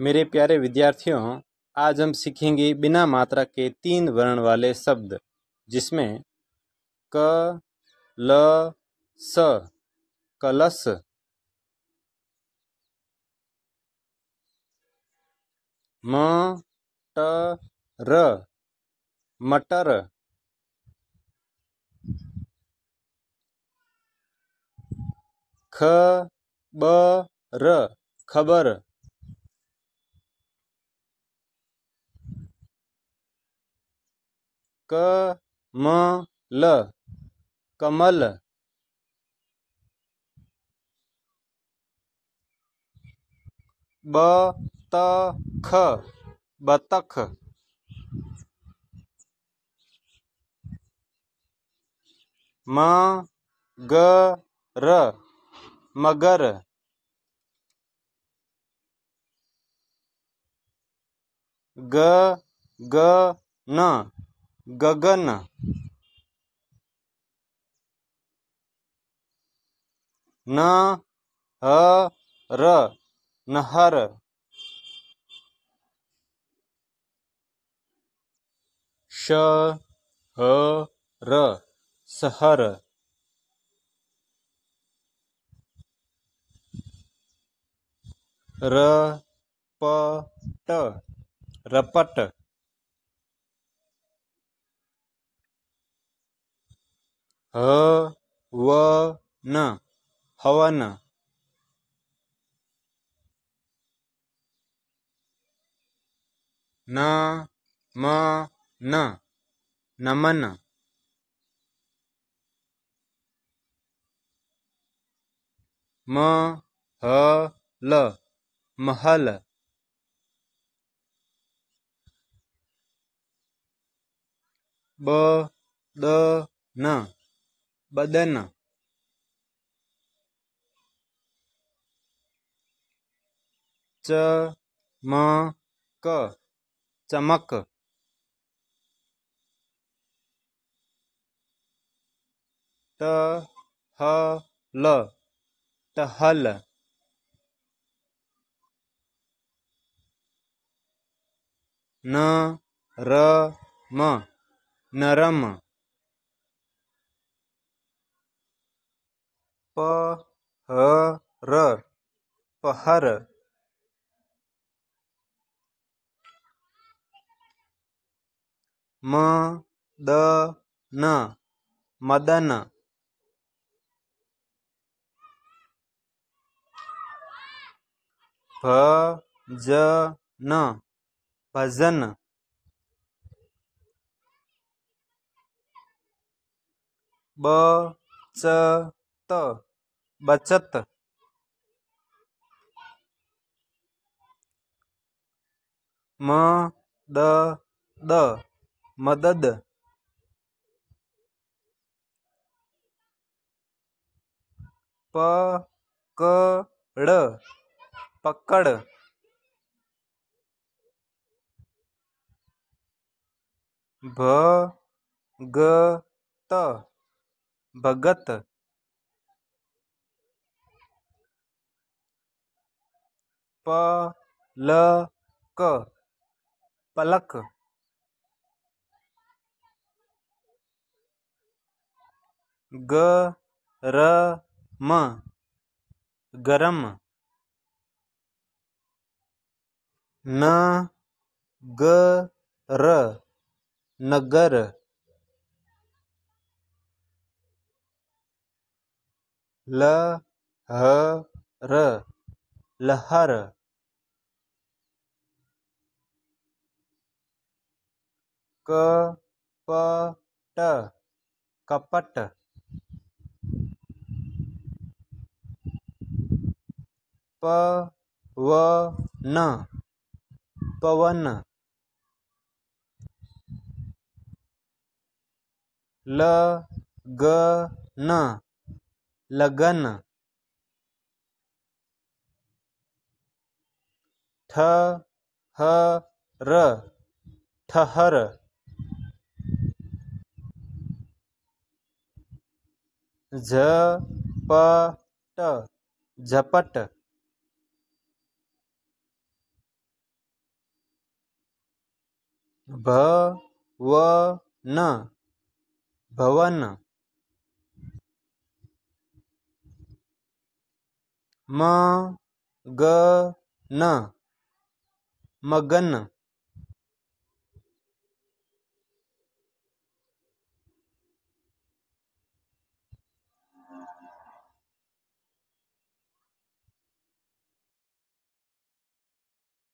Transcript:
मेरे प्यारे विद्यार्थियों आज हम सीखेंगे बिना मात्रा के तीन वर्ण वाले शब्द जिसमें क ल स कलस म ट र मटर ख ब र खबर क म ल कमल ब त ख बतख म ग र मगर ग ग न गगन न ह र नहर श ह र सहर र प ट रपट ह व न हवन न म न नमन म ह ल महल ब द न बदन च म चमक चमक टहल टहल नरम नरम पहर पहर मदन मदन भजन भजन बच तो, बचत म मदद मदद पकड़ पकड़ भगत भगत क पलक ग र म गरम न ग र नगर ल ह र लहर कपट कपट पवन पवन लगन लगन ठ ह र ठहर झ प ट झपट भ व न भवन म ग न मगन